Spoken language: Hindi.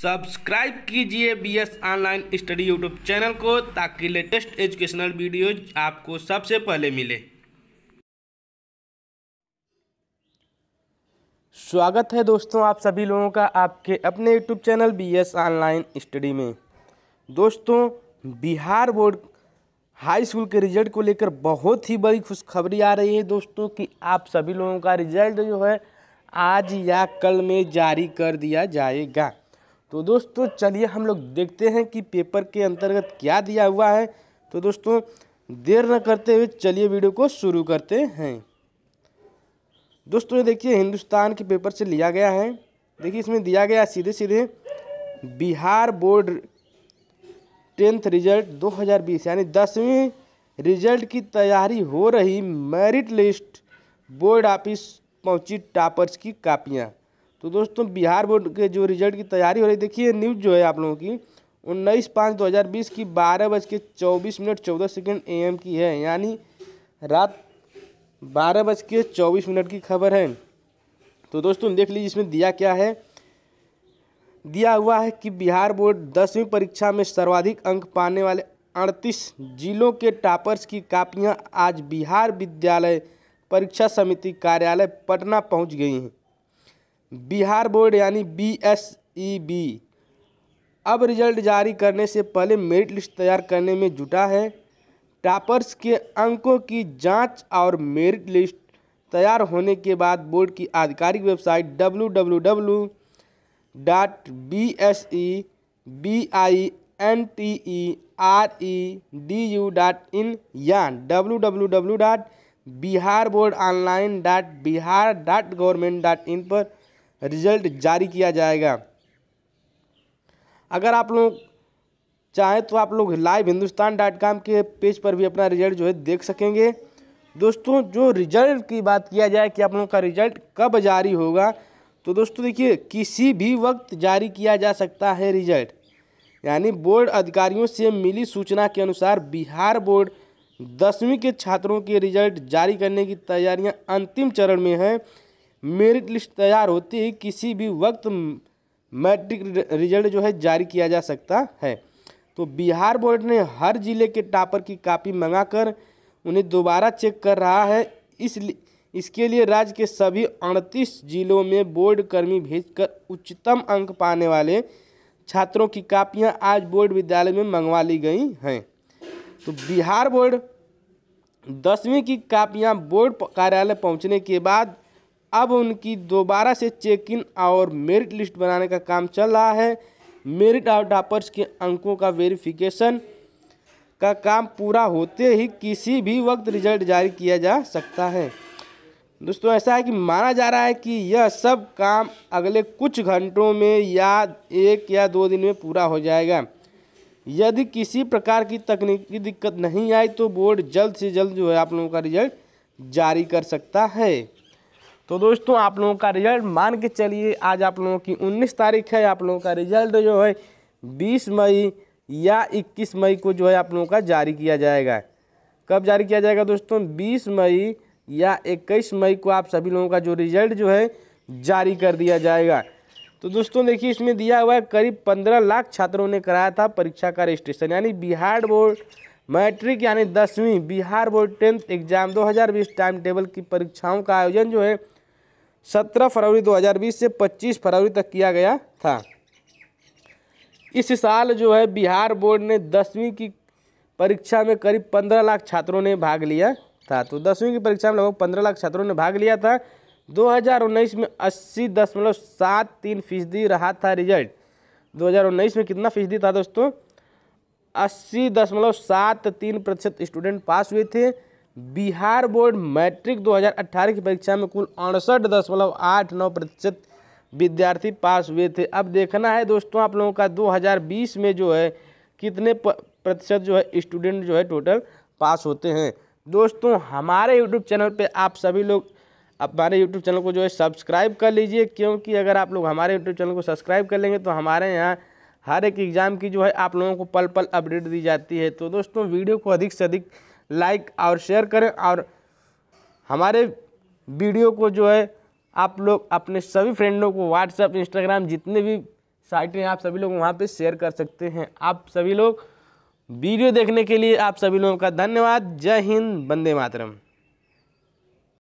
सब्सक्राइब कीजिए B S online study YouTube channel को ताकि लेटेस्ट एजुकेशनल वीडियोज आपको सबसे पहले मिले स्वागत है दोस्तों आप सभी लोगों का आपके अपने YouTube channel B S online study में दोस्तों बिहार बोर्ड हाई स्कूल के रिजल्ट को लेकर बहुत ही बड़ी खुशखबरी आ रही है दोस्तों कि आप सभी लोगों का रिजल्ट जो है आज या कल में जारी कर दिया जाएगा तो दोस्तों चलिए हम लोग देखते हैं कि पेपर के अंतर्गत क्या दिया हुआ है तो दोस्तों देर न करते हुए चलिए वीडियो को शुरू करते हैं दोस्तों ये देखिए हिंदुस्तान के पेपर से लिया गया है देखिए इसमें दिया गया सीधे सीधे बिहार बोर्ड टेंथ रिजल्ट 2020 यानी दसवीं रिजल्ट की तैयारी हो रही मेरिट लिस्ट बोर्ड ऑफिस पहुंची टॉपर्स की कापियां तो दोस्तों बिहार बोर्ड के जो रिजल्ट की तैयारी हो रही देखिए न्यूज़ जो है आप लोगों की उन्नीस पाँच दो हज़ार बीस की बारह बज के चौबीस मिनट चौदह सेकेंड ए की है यानी रात बारह बज के चौबीस मिनट की खबर है तो दोस्तों देख लीजिए इसमें दिया क्या है दिया हुआ है कि बिहार बोर्ड दसवीं परीक्षा में सर्वाधिक अंक पाने वाले अड़तीस जिलों के टॉपर्स की कापियाँ आज बिहार विद्यालय परीक्षा समिति कार्यालय पटना पहुँच गई हैं बिहार बोर्ड यानी बी एस ई बी अब रिजल्ट जारी करने से पहले मेरिट लिस्ट तैयार करने में जुटा है टॉपर्स के अंकों की जांच और मेरिट लिस्ट तैयार होने के बाद बोर्ड की आधिकारिक website W W W dot B S E B I N T E R E D U dot in या W W W dot Bihar board online dot Bihar dot government dot in पर रिजल्ट जारी किया जाएगा अगर आप लोग चाहें तो आप लोग लाइव हिंदुस्तान डॉट कॉम के पेज पर भी अपना रिजल्ट जो है देख सकेंगे दोस्तों जो रिजल्ट की बात किया जाए कि आप लोगों का रिजल्ट कब जारी होगा तो दोस्तों देखिए किसी भी वक्त जारी किया जा सकता है रिजल्ट यानी बोर्ड अधिकारियों से मिली सूचना के अनुसार बिहार बोर्ड दसवीं के छात्रों के रिजल्ट जारी करने की तैयारियां अंतिम चरण में हैं मेरिट लिस्ट तैयार होते ही किसी भी वक्त मैट्रिक रिजल्ट जो है जारी किया जा सकता है तो बिहार बोर्ड ने हर जिले के टापर की कापी मंगाकर उन्हें दोबारा चेक कर रहा है इस इसके लिए राज्य के सभी अड़तीस जिलों में बोर्ड कर्मी भेजकर उच्चतम अंक पाने वाले छात्रों की कापियां आज बोर्ड विद्यालय में मंगवा ली गई हैं तो बिहार बोर्ड दसवीं की कापियां बोर्ड कार्यालय पहुंचने के बाद अब उनकी दोबारा से चेक इन और मेरिट लिस्ट बनाने का काम चल रहा है मेरिट और डापर्स के अंकों का वेरिफिकेशन का काम पूरा होते ही किसी भी वक्त रिजल्ट जारी किया जा सकता है दोस्तों ऐसा है कि माना जा रहा है कि यह सब काम अगले कुछ घंटों में या एक या दो दिन में पूरा हो जाएगा यदि किसी प्रकार की तकनीकी दिक्कत नहीं आई तो बोर्ड जल्द से जल्द जो है आप लोगों का रिजल्ट जारी कर सकता है तो दोस्तों आप लोगों का रिजल्ट मान के चलिए आज आप लोगों की उन्नीस तारीख है आप लोगों का रिजल्ट जो है बीस मई या इक्कीस मई को जो है आप लोगों का जारी किया जाएगा कब जारी किया जाएगा दोस्तों बीस मई या इक्कीस मई को आप सभी लोगों का जो रिजल्ट जो है जारी कर दिया जाएगा तो दोस्तों देखिए इसमें दिया हुआ है करीब पंद्रह लाख छात्रों ने कराया था परीक्षा का रजिस्ट्रेशन यानी बिहार बोर्ड मैट्रिक यानी दसवीं Bihar board tenth exam 2020 time table की परीक्षाओं का आयोजन जो है 17 फरवरी 2020 से 25 फरवरी तक किया गया था इस साल जो है बिहार बोर्ड ने दसवीं की परीक्षा में करीब पंद्रह लाख छात्रों ने भाग लिया था तो दसवीं की परीक्षा में लगभग पंद्रह लाख छात्रों ने भाग लिया था 2019 में अस्सी दशमलव सात तीन फीसदी रहा था रिजल्ट 2019 में कितना फीसदी था दोस्तों अस्सी दशमलव सात तीन प्रतिशत स्टूडेंट पास हुए थे बिहार बोर्ड मैट्रिक 2018 की परीक्षा में कुल अड़सठ दशमलव आठ नौ प्रतिशत विद्यार्थी पास हुए थे अब देखना है दोस्तों आप लोगों का 2020 में जो है कितने प्रतिशत जो है स्टूडेंट जो है टोटल पास होते हैं दोस्तों हमारे यूट्यूब चैनल पे आप सभी लोग हमारे यूट्यूब चैनल को जो है सब्सक्राइब कर लीजिए क्योंकि अगर आप लोग हमारे यूट्यूब चैनल को सब्सक्राइब कर लेंगे तो हमारे यहाँ हर एक एग्ज़ाम की जो है आप लोगों को पल पल अपडेट दी जाती है तो दोस्तों वीडियो को अधिक से अधिक लाइक और शेयर करें और हमारे वीडियो को जो है आप लोग अपने सभी फ्रेंडों को व्हाट्सअप इंस्टाग्राम जितने भी साइटें हैं आप सभी लोग वहाँ पे शेयर कर सकते हैं आप सभी लोग वीडियो देखने के लिए आप सभी लोगों का धन्यवाद जय हिंद वंदे मातरम